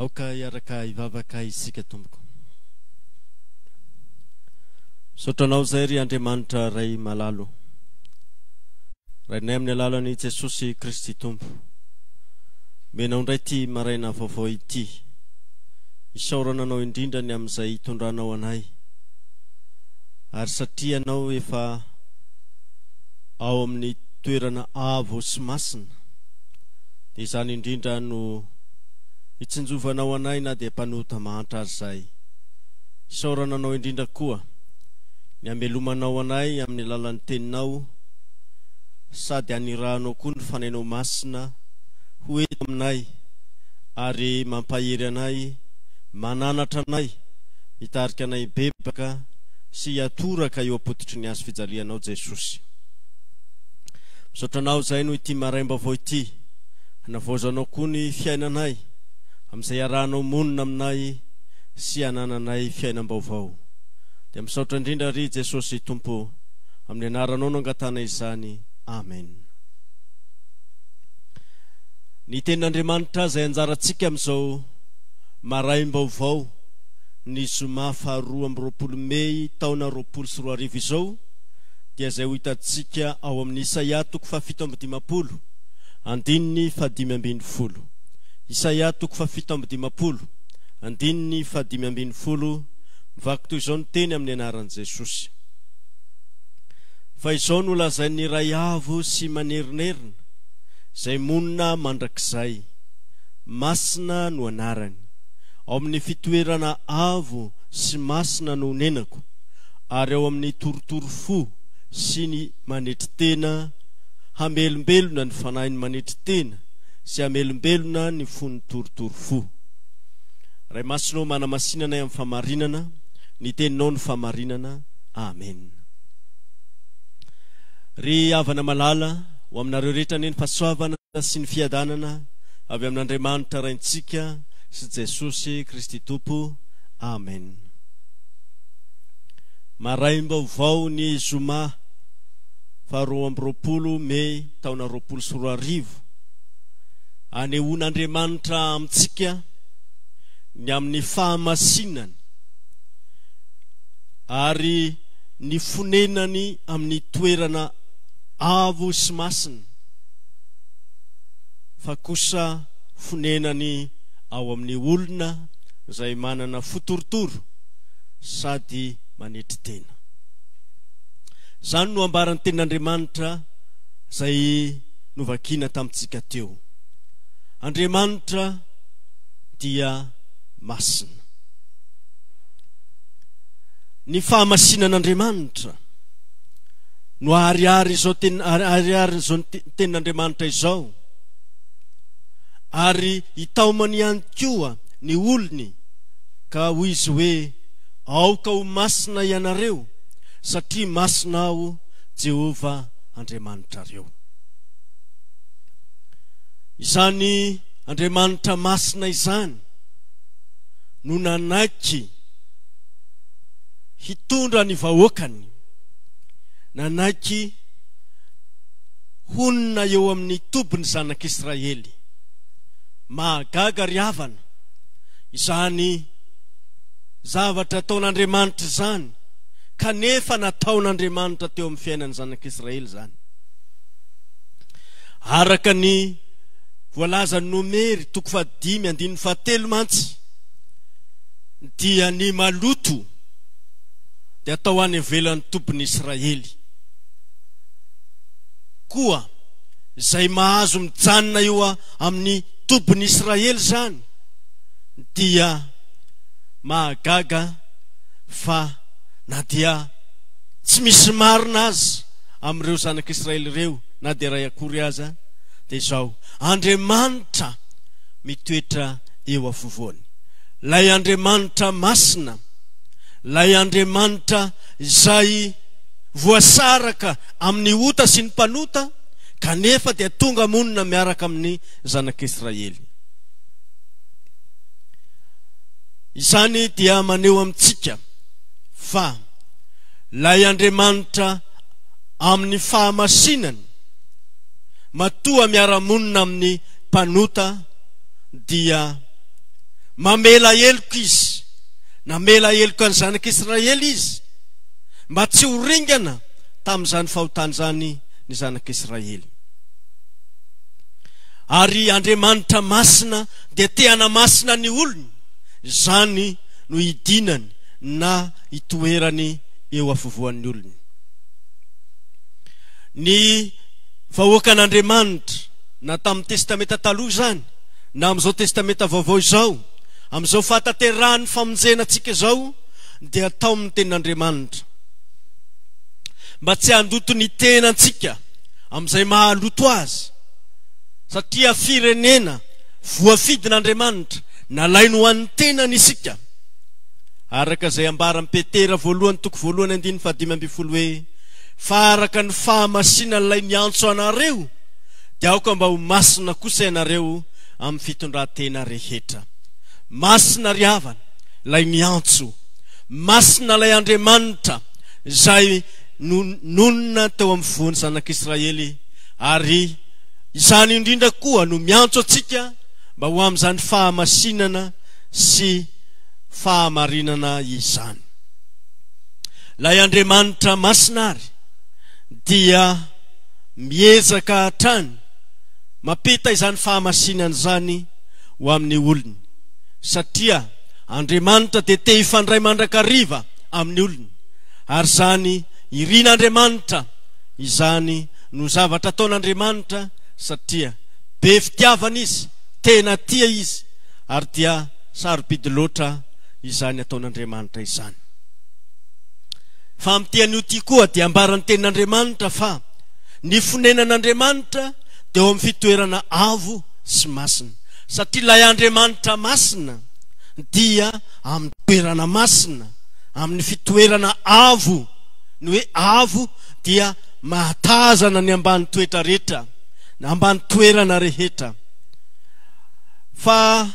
aoka iaraka ivavaka isika tompoko saotranao zay ry andriamanitra ray malalo rainay amin'ny alalany jesosy kristy tompo menao indray ty maraina vaovao ity isaorana anao indrindrany ami'izay itondranao anay ary satria anao efa ao amin'ny toerana avo sy masina de izany indrindra no itsinjovanao anay na de mpanota mahantra azy zay saôrananao indrindrak koa ny aelomanao anay amin'ny lalan'ny teninao sady aniranao koa ny fanainao masina oeinayy mampahery anay mananatra anay itariky anay bebaka sy atoraka eo apotitry ny azo fijalianao jesosy aanao zay noo ity maraymba avao ity navozanao ko ny fiainanay am'zay aranao monina aminay sy anananay fiainam-baovao d misaotra indrindra ry jesosy tompo amin'ny anranao noangatna izanyeo a m ropolomeytonaropolo sy ri aozay aoa'i toko f fitombiol nnny fdimymbiny folo isaia toko fafito mbodimapolo andininy fahadimy ambi'ny folo mivaky toy izao ny teny amin'ny anaran' jesosy fa izao no lazain'ny ray avo sy manerinerina izay monina mandrakizay masina no anarany ao amin'ny fitoerana avo sy masina no nenako ary ao amin'ny toritoro fo sy ny manetri tena hambelombelona ny fanahin'ny manetri tena sy amelombelona ny fony torotoro fo ray masino manamasinanay am'ny fahamarinana ny teninao ny famarinana ameny o aminaeo rehetra nye ny faovna sy ny fiadnana avy amin'n'andriamanitra raintsika sy jesosy kristy tompo amen maamba vao ny zoma faharo amby ropolo mey taona roapolo so roa arivo anehoan'andriamanitra amintsika ny amin'ny fahamasinany ary ny fonenany amin'ny toerana avo sy masiny fa kosa fonenany ao amin'ny olona zay manana fotorotoro sady manetry tena zany no ambaran'ny ten'andriamanitra zay novakina tamintsika teo andriamanitra dia masina ny fahamasinan'andriamanitra no ariary zao tenn a ariarinyzao ntenin'andriamanitra izao ary hitaomany any koa ny olony ka ho izy hoe aoka ho masina ianareo satria masina ao jehova andriamanitrareo izany andriamanitra masina izany no nanaiky hitondra ny vahoakany nanaiky honina eo amin'ny tobo ny zanak'isiraely magaga ryavana izany zavatra ataon'andriamanitra zany kanefa nataon'andriamanitra teo amin'ny fiainany zanak'isiraely zany araka ny voalazany nomery toko fadimy andininy fahatelo mantsy dia ny maloto de atao any velan'ny tobony israely koa zay mahazo mijanona io a amin'ny tobony israely zany dia mahagaga fa na dia tsy misy marina azy am'ireo zanak' isiraely reo na de ray akory azaa de zaho andriamanitra mitoetra eo avovoany lay andriamanitra masina lay andriamanitra zay voasaraka amin'ny ota sy ny mpanota kanefa dea tonga amonina miaraka amin'ny zanak'isiraely izany dia maneo amintsika fa lay andriamanitra amin'ny fahamasinany matoa miaramonina amin'ny mpanota dia mamela eloko izy namela eloko ny zanak'isiraely izy mba tsy horingana tamin'izany fahotany zany ny zanak'isiraely ary andriamanitra masina de teana masina ny olony zany no idinany na hitoerany eo afovoan'ny olony ny vahoaka n'andriamanitra na tamin'ny testamenta taloha zany na am'zao testamenta vaovao zao am'zao fantaterany famonjena atsika zao de atao aminy tenin'andriamanitra mba tsy andoto ny tena atsika amizay mahaloto azy satria firenena voafidi n'andriamanitra na lai no hoan'nytenanysika araka zay ambarampetera voalohany toko voalohany andiny fadimy ambyfolo hoe faraka ny fahamasinany lay nyantso anareo de aoka mba ho masina kosa anareo am'ny fitondratena rehetra masina ry avana lay ny antso masina lay andriamanitra zay no nonina tao amny voany zanak'israely ary izany indrindra koa no miantso atsika mba ho amzany fahamasinana sy fahamarinana izany lay andriamanitra masina ary dia miezaka hatrany mapita izany fahamasinany zany ho amin'ny olony satria andriamanitra de te hifandray mandrakariva amin'ny olony ary zany irin'andriamanitra izany no zavatra ataon'andriamanitra satria be fitiavana izy tena tia izy ary dia sarobidy loatra izany ataon'andriamanitra izany famtian'o ty koa de ambarany tein'andriamanitra fa ny fonenan'andriamanitra de o amny fitoerana avo sy maina satria lay andriamanitra ainayoe n oeo oby oerna rehetra fa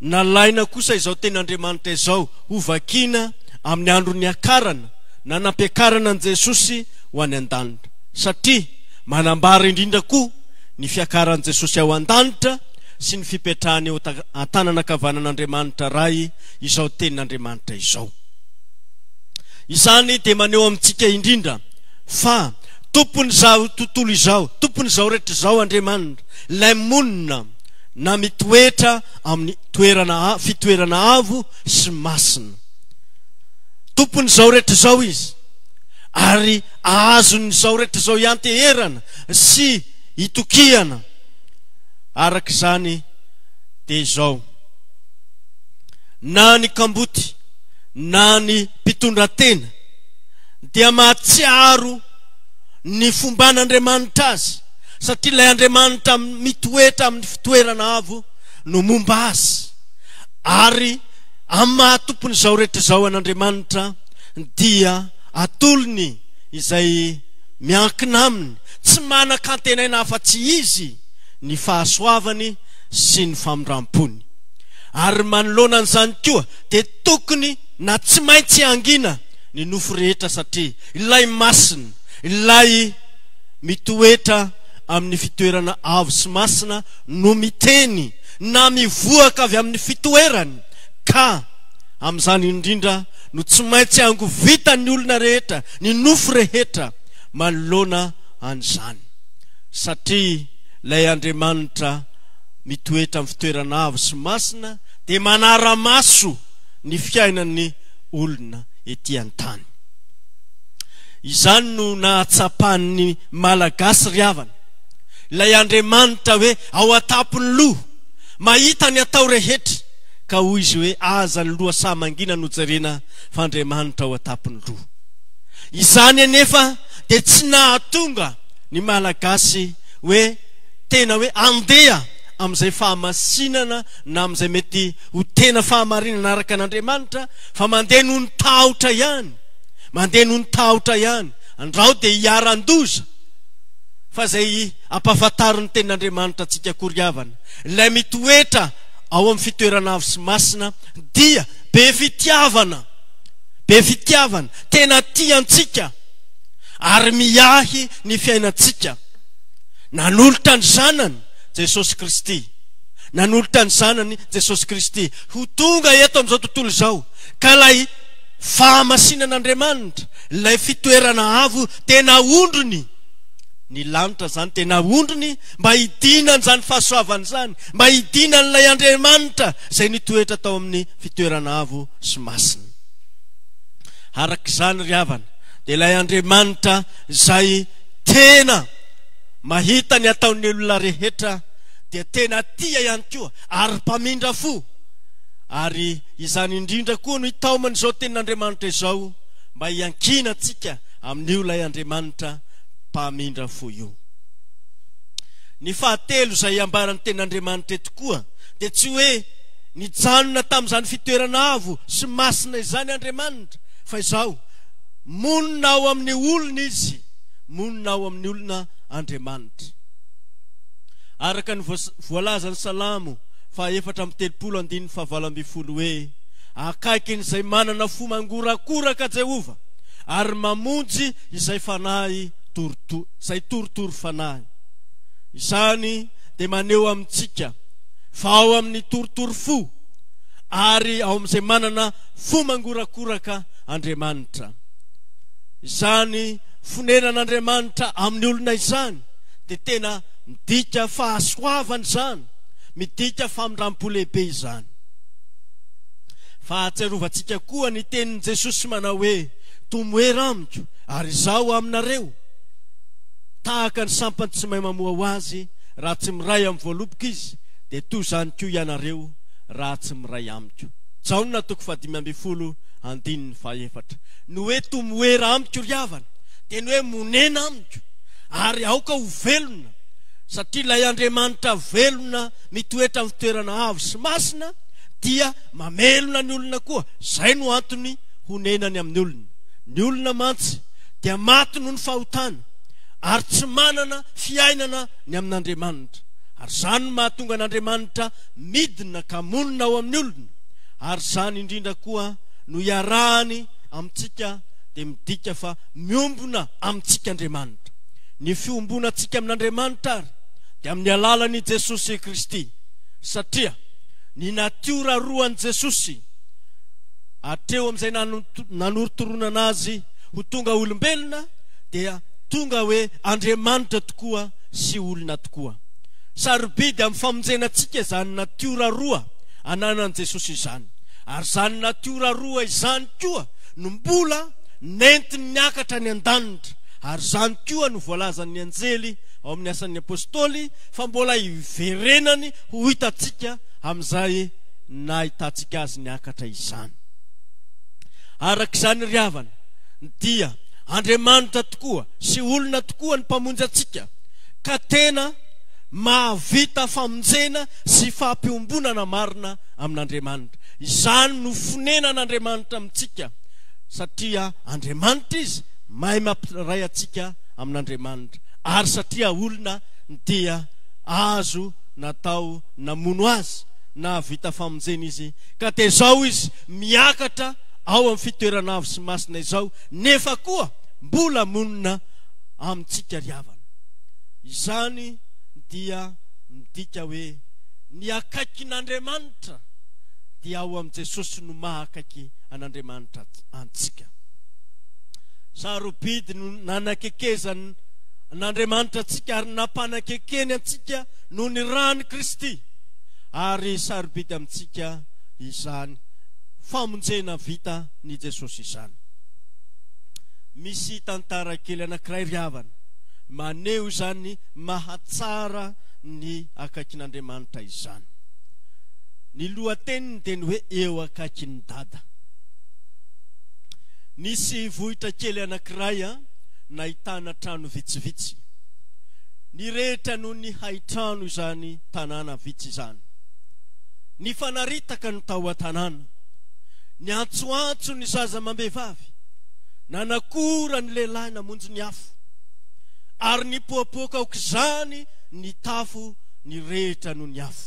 nalaina kosa izao tenyandriamanitra izao ovakina amin'ny andro ny akarana nanampiakarana an jesosy ho any an-danitra satria manambara indrindra koa ny fiakaran' jesosy ao an-danitra sy ny fipetrahany eo atananakavanan'andriamanitra ray izao tenin'andriamanitra izao izany de maneho amintsika indrindra fa tompony zao tontolo izao tompon' zao rehetra zao andriamanitra la monina na mitoetra amin'ny toerana fitoerana avo sy masina tompon' zao retra zao izy ary aazony zao retra zao iante herana sy itokihana arak' zany tezao na ny kamboty na ny mpitondratena dea mahatsiaro ny fomban'andriamanitra azy satria lay andriamanitra am mitooetra amin'ny fitoerana avo no momba azy ary am'ny mahatompon'zao rehetra zao an'andriamanitra dia atolony izay miankinaaminy tsy manak' antenaina afatsy izy ny fahasoavany sy ny famindram-pony ary manoloanana zany koa de tokony na tsy maintsy angina ny nofo rehetra satria ilay masina ilay mitoetra amin'ny fitoerana avy sy masina no miteny na mivoaka avy amin'ny fitoerany ka am'izany indrindra no tso maintsy ango vitany olona rehetra ny nofo rehetra manolona an'izany satria lay andriamanitra mitoetra aminy fitoerana avo sy masina de manaramaso ny fiainany olona etyan tany izany no nahatsapanny malagasy ry avana ilay andriamanitra hoe ao atapony loha mahita ny atao rehetra y oeany loony anea de tsy natonga ny alagasy oe tena oe andeha amzay fahmasinana na amzay mety ho tena fahmarinan arak nandriamanitra fa mande noonora ny mande nontaotra ny ndrode iroz fa zay apahafatari ny tenin'andriamanitra tsika koriavana la mitoetra ao am'ny fitoerana avo sy masina dia be fitiavana be fitiavana tena tiantsika ary miahy ny fiainatsika nanolotra ny zanany jesosy kristy nanolotra ny zanany jesosy kristy ho tonga eto am'izao tontolo zao ka lay fahamasinan'andriamanitra lay fitoerana avo tena ondrony ny lanitra zany tenaondriny mba idinany zany fahasoavany zany mba idinanlay andriamanitra zay noetra tao ami'ny oenyitnyataony lolna rehetra de tena tia iany koa ary pamindra fo ary izany indrindra koa noho itaomanyzao ten'andriamanitra zao mba iankina tsika amin'io lay andriamanitra pamindra fo io ny fahatelo zay ambarany tenyandriamanitra eto koa de tsy hoe ny janona tam'zany fitoerana avo sy masina izany andriamanitra fa ao moninao amin'ny olona izy monaoay on arakny volazny alamo faefatra mtelopolo adin fahavfol oe akaikyn'zay manana fomangorakoraka jehova ary mamonjy izay fanahy too zay torotoro fanahy izany de maneo amintsika fa ao amin'ny toritoro fo ary ao am'izay manana fomangorakoraka andriamanitra izany fonenan'andriamanitra amin'ny olona izany de tena midika fahasoavany zany midika famindram-po lehibe zany fa atsiarovatsika koa ny teniny jesosy manao hoe tomoera amiko ary zao aminareo tahaka ny sampany tsy may mamoa ho azy raha tsy miray aminy voaloboka izy de to zany ko ianareo raha tsy miray amio no oe to mioera amio riavana de ny oe monena amiko ary aoka ho velona satria lay andriamanitra velona mitoetra mtoerana a sy masina dia mamelona ny olona koa zay no antony honenany amin'ny olona ny olona manty d mat noho ny fahotana ary tsy manana fiainana ny amin'andriamanitra ary zany n mahatonga an'andriamanitra midina ka monina ao amin'ny olona ary zany indrindra koa no iarhny amintsika de midika fa miombona amintsika andriamanitra ny fiombona tsika amin'andriamanitra ary de amin'ny alalan'jesosy kristy satria ny natioraroan' jesosy ateo am'zay nanorotorona anazy ho tonga olombelona dia tonga oe andriamanitra tokoa sy olona tokoa sarobidy ami'y famonjenatsika zany natiora roa ananan jesosy izany ary zany na tiora roa izany koa no mbola nentiny ny akatra ny an-danitra ary zany koa no voalazan'ny anjely ao amin'ny asan'ny apôstôly fa mbola iverenany ho hitatsika amizay na itatsika azy ny akatra izany arak'izany ry avana dia andriamanitra tokoa sy olona tokoa ny mpamonjy atsika ka tena mahavita famonjena sy faampiombonana marina amin'andriamanitra izany no fonenan'andriamanitra amintsika satria andriamanitra izy mahay mampiray atsika amin'andriamanitra ary satria olona dia azo natao namono azy na avita famonjena izy ka te zao izy miakatra ao ami'y fitoerana avo sy masina izao nefa koa mbola monina amintsika ry avana izany dia midika hoe ny akaikin'andriamanitra dia ao am'n jesosy no maakaiky anandriamanitra antsika sarobidy no nanankekezany an'andriamanitra antsika ary nampanan-kekeny antsika noho ny rany kristy ary sarobidy amintsika izany famonjena vita ny jesosy izany misy tantara kely anakiray ry avana maneo zany mahatsara ny akaikin'andriamanitra izany ny loha teniny de ny hoe eo akaikyny dada nisy vohitra kely anakiray a ah, na itana trano vitsivitsy ny rehetra noho ny haitrano zany tanàna vitsy zany ny fanaritaka no tao a-tanàna ny antsoantso ny zaza mambevavy nanakora ny lehilahy namonjy ny afo ary nypoapoaka aok zany ny tafo ny rehtra noho ny afo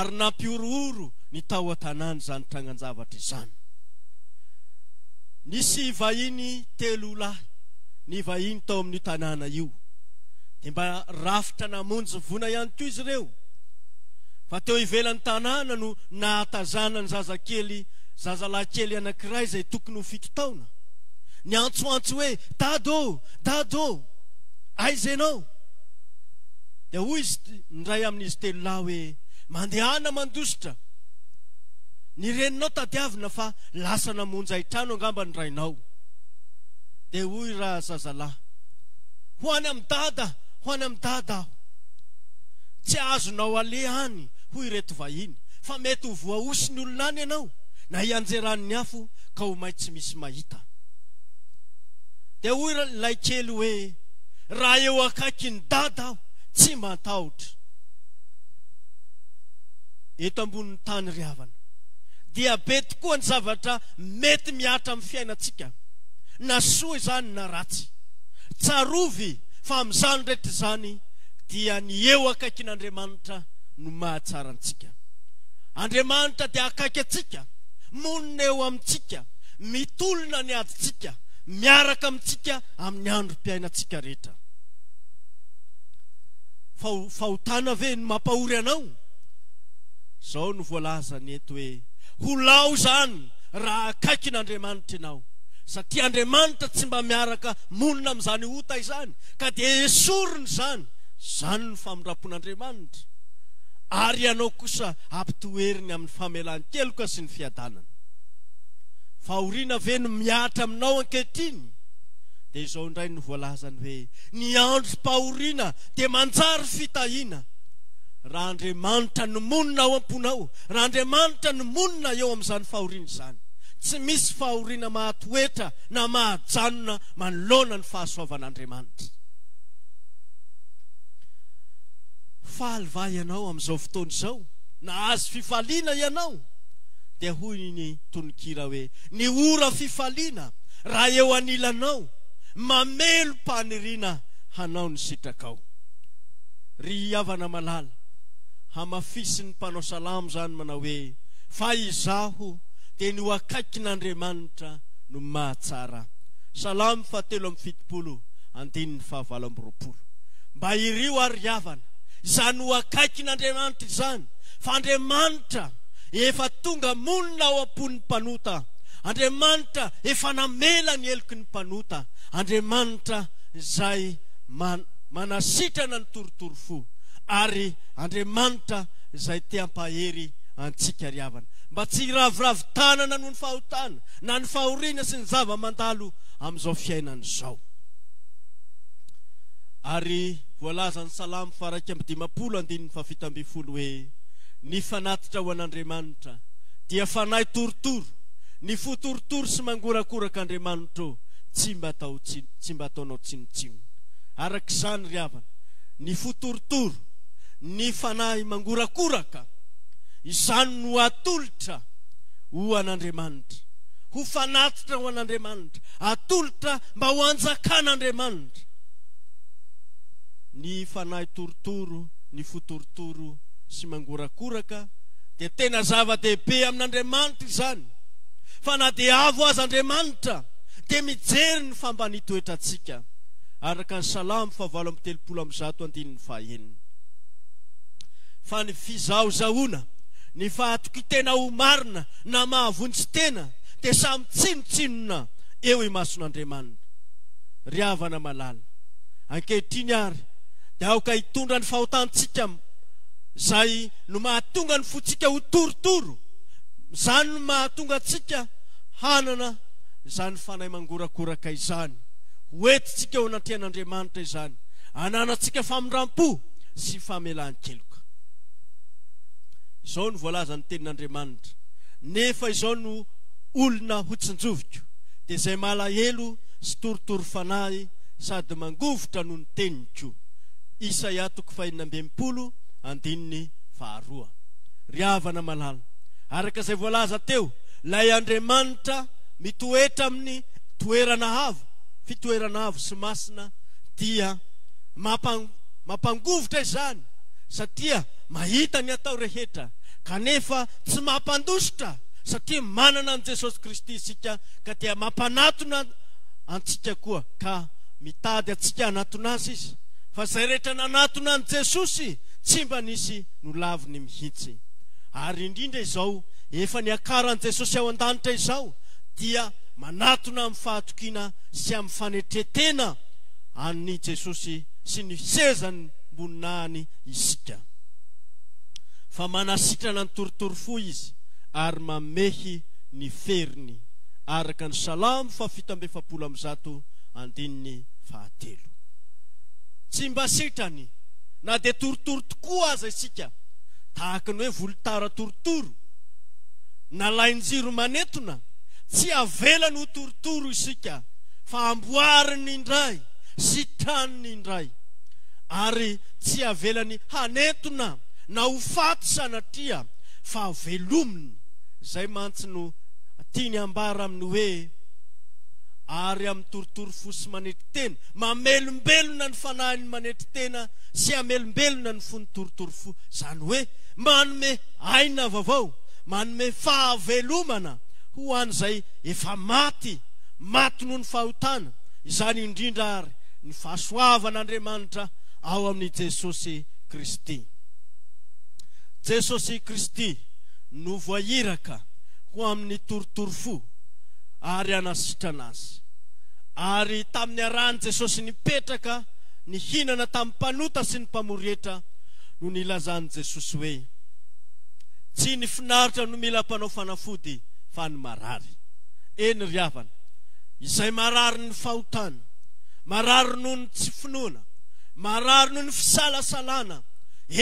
ary nampiorooro n tao atanàn zanytaanavatr izany nisy vahiny telo olahy ny vahiny tao aminy tanna io de mba rafitra namonjyvona iany ko izy reo fa teo ivelan'ny tanàna no naatazanany zazakely zazalah kely anankiray zay tokony ho fitotaona ny antsoantso oe adô adôaiz anao de o iz nray amizytelo lhoe andeana mandositra ny reninao tadiavina fa lasanaonjahitranonbnohhoany aada ho any amada aho tsy azonao ale any ho retovahiny fa mety ovoa osiny olonany anao na ianjeranny afo ka ho mahytsy misy mahita de oy lay kely hoe raha eo akaikyny dada aho tsy matahotra eto ambonny tany ryavana diabety koa ny zavatra mety miatra amy fiainatsika na soa zany na ratsy tsarovy fa mizany rehetra zany dia ny eo akaikin'andriamanitra no mahatsara antsika andriamanitra de akaiky atsika monina eo amintsika mitolona ny aditsika miaraka amintsika amin'ny andro -piainatsika rehetra fao fahotana ve ny mampahory anao zaho no voalaza ny ety hoe ho lao zany raha akaikin'andriamanitra ianao satria andriamanitra tsy mba miaraka monina amizany otayzany ka de esorony zany zany no famindrapon'andriamanitra ary ianao kosa ampitoeriny amin'ny famelanteloka sy ny fiadanana fahorina veno miatra aminao ankehtiny de zao indray no voalazany hoe ny andro -pahorina de manjary fitahina raha andriamanitra no monina ao am-ponao raha andriamanitra no monina eo am'izany fahorina zany tsy misy fahoriana mahatoetra na mahajanona malona ny fahasoavan'andriamanitra falva ianao amzao fotoany zao na azy fifalina ianao dea hoy ny tonikira hoe ny ora fifalina raha eo anilanao mamelo panirina hanao ny sitrakao ry avanamalala hamafisi ny mpanao salam zany manao oe fa izaho de ny o akaiky n'andriamanitra no mahatsara salam fahatelo amfitiolo andiny faavlomy roolo mba irio ary ryavana zano o akaiky n'andriamanitra zany fa andriamanitra efa tonga moninaao am-pony'ny mpanota andriamanitra efa namela ny eloky ny mpanota andriamanitra zay ma manasitrana ny torotoro fo ary andriamanitra zay teampahery antsika ry avana mba tsy raviravitana na noho ny fahotana na ny fahorina sy ny zava-mandalo amn'izao fiainan' izao ary voalaza ny salamo fa raiky amy dimapolo andinyny fafitambyfolo hoe ny fanatitra ho an'andriamanitra dia fanahy torotoro ny fotorotoro sy mangorakorak' andriamanitraô tsy mba tao i tsy mba ataonao tsinotsinoa arak'izany ry avana ny fotorotoro ny fanahy mangorakoraka izany no atolotra oan'andriamanitra ho fanatitra ho an'andriamanitra atolotra mba ho anjakan'andriamanitra ny fanahy torotoro ny fotorotoro sy mangorakoraka de tena zava-dehibe amin'andriamanitrazany fa na deavo azy andriamanitra de mijery ny fambany toetra atsika araka ny salamo favao m telopolomzf ny fizna ny fahatokytena omarina na mahavontsy tena de samy tsinotsinona eo mason'andriamanita ryavana malala ankehitriny ary aoka hitondra ny fahotantsika zay no mahatonga ny fotsika ho torotoro zany no mahatongatsika nan zany fanahy mangorakorak izany oettsika eo anatrian'andriamanitra izany annatsika famindram-po sy feeono vlzny tenin'andramnita nefa zao no olona hotsinjoviko de zay malaelo sy torotoro fanahy sady mangovitra noho ny teniyko isaia toko fahiny ambimpolo andinny faharoa ry avana malala arak'zay volaza teo lay andriamanitra mitoetra amin'ny toerana avo fitoerana avo sy masina dia mampangovotra izany satria mahita ny atao rehetra kanefa tsy mampandositra satria manana amy jesosy kristy sika ka dia mampanatona antsika koa ka mitady atsika anatonazy izy fa zay rehetra nanatona any jesosy tsy mba nisy no laviny mihitsy ary indrindra izao efa nyakaran jesosy ao andanitra izao dia manatona amiy fahatokina sy amy fanetretena any jesosy sy ny sezany mboninaany isika fa manasitrana ny toritoro fo izy ary mamehy ny feriny araky ny salamy fa fitambefapolo amzato andinyny fahatelo tsy mba sitrany na de torotoro tokoa aza isika tahaka ny hoe volotara torotoro na lainjiro manetona tsy avelany ho torotoro isika fa amboariny indray sitraniny indray ary tsy avelany hanetona na ho faty sanatria fa velominy zay mantsi no tiany ambara aminy hoe ary amin'ny torotorofo sy manetry tena mamelombelona ny fanahiny manetry tena sy amelombelona ny fo ny torotorofo zany hoe manome aina avaovao manome fahavelomana ho an' izay efa maty maty noho ny fahotana izany indrindra ary ny fahasoavan'andriamanitra ao amin'ny jesosy kristy jesosy kristy no voairaka ho amin'ny toritorofo ary anasitranazy ary tamin'ny arany jesosy nypetraka ny hinana tamin'ny panota sy ny mpamorietra no ny lazany jesosy hoe tsy ny finaritra no milampanao fanafody fa ny marary eny ry avana izay marary ny fahotana marary nohony tsy finoana marary noho ny fisalasalana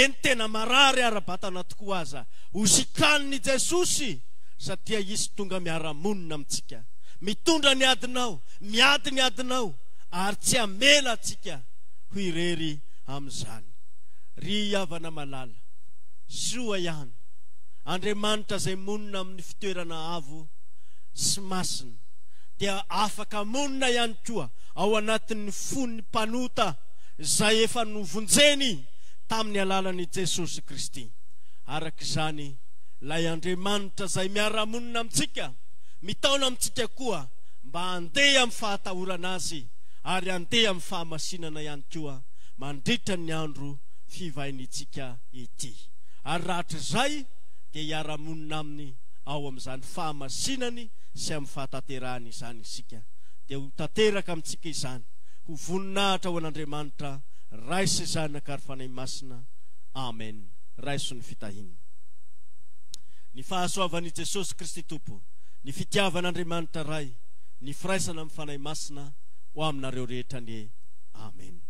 eny tena marary ara-batana tokoa aza osikanny jesosy satia izy tonga miaramonina amintsika mitondra ny adinao miady ny adinao ary tsy amela tsika ho irery am'zany ry avana malala soa ihany andriamanitra zay monina amin'ny fitoerana avo sy masina dia afaka monina ihany koa ao anatin'ny fo ny mpanota zay efa novonjeny tamin'ny alalan' jesosy kristy arak' zany lay andriamanitra zay miaramonina amintsika mitaona amintsika koa mba andeha amy fahatahorana azy ary andeha am'ny fahamasinana ihany koa mandritra ny andro fivahin'tsika ity ary rahatr' zay de hiaramonina amin'ny ao am'zany fahamasinany sy amy fahatateraanyizany isika de ho tanteraka amintsika izany ho voninahitra ao an'andriamanitra raiso izany akary fanay masina amen raiso ny fitahina ny fahasoavan'i jesosy kristy tompo ny fitiavan'andriamanitra ray ny firaisana amfanahy masina ho aminareo rehetra anie amen